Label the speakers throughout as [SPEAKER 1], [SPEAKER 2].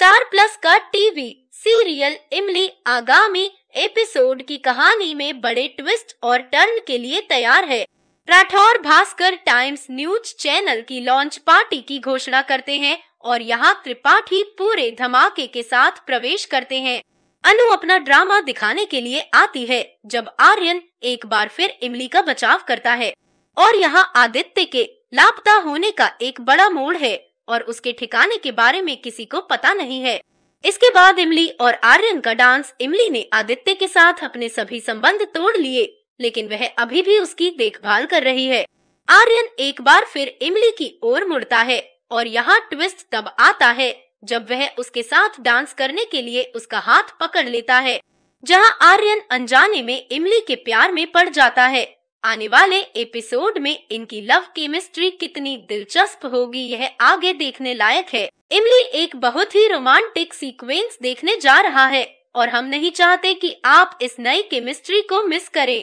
[SPEAKER 1] Star Plus का TV serial Imlie आगामी episode की कहानी में बड़े ट्विस्ट और टर्न के लिए तैयार है Rathore Bhaskar Times news channel की लॉन्च पार्टी की घोषणा करते हैं और यहाँ त्रिपाठी पूरे धमाके के साथ प्रवेश करते हैं अनु अपना ड्रामा दिखाने के लिए आती है जब आर्यन एक बार फिर इमली का बचाव करता है और यहाँ आदित्य के लापता होने का एक बड़ा मोड़ है और उसके ठिकाने के बारे में किसी को पता नहीं है इसके बाद इमली और आर्यन का डांस इमली ने आदित्य के साथ अपने सभी संबंध तोड़ लिए लेकिन वह अभी भी उसकी देखभाल कर रही है आर्यन एक बार फिर इमली की ओर मुड़ता है और यहाँ ट्विस्ट तब आता है जब वह उसके साथ डांस करने के लिए उसका हाथ पकड़ लेता है जहाँ आर्यन अनजाने में इमली के प्यार में पड़ जाता है आने वाले एपिसोड में इनकी लव केमिस्ट्री कितनी दिलचस्प होगी यह आगे देखने लायक है इमली एक बहुत ही रोमांटिक सीक्वेंस देखने जा रहा है और हम नहीं चाहते कि आप इस नई केमिस्ट्री को मिस करें।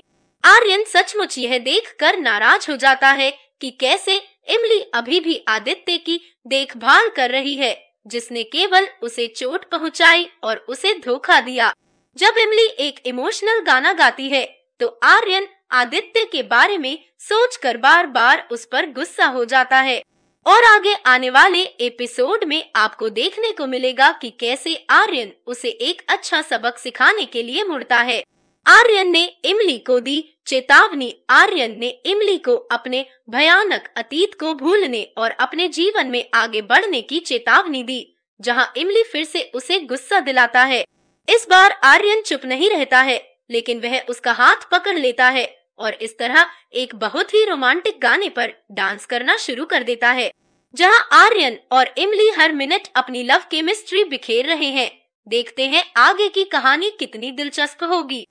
[SPEAKER 1] आर्यन सचमुच यह देखकर नाराज हो जाता है कि कैसे इमली अभी भी आदित्य की देखभाल कर रही है जिसने केवल उसे चोट पहुँचाई और उसे धोखा दिया जब इमली एक इमोशनल गाना गाती है तो आर्यन आदित्य के बारे में सोचकर बार बार उस पर गुस्सा हो जाता है और आगे आने वाले एपिसोड में आपको देखने को मिलेगा कि कैसे आर्यन उसे एक अच्छा सबक सिखाने के लिए मुड़ता है आर्यन ने इमली को दी चेतावनी आर्यन ने इमली को अपने भयानक अतीत को भूलने और अपने जीवन में आगे बढ़ने की चेतावनी दी जहां इमली फिर से उसे गुस्सा दिलाता है इस बार आर्यन चुप नहीं रहता है लेकिन वह उसका हाथ पकड़ लेता है और इस तरह एक बहुत ही रोमांटिक गाने पर डांस करना शुरू कर देता है जहां आर्यन और इमली हर मिनट अपनी लव केमिस्ट्री बिखेर रहे हैं देखते हैं आगे की कहानी कितनी दिलचस्प होगी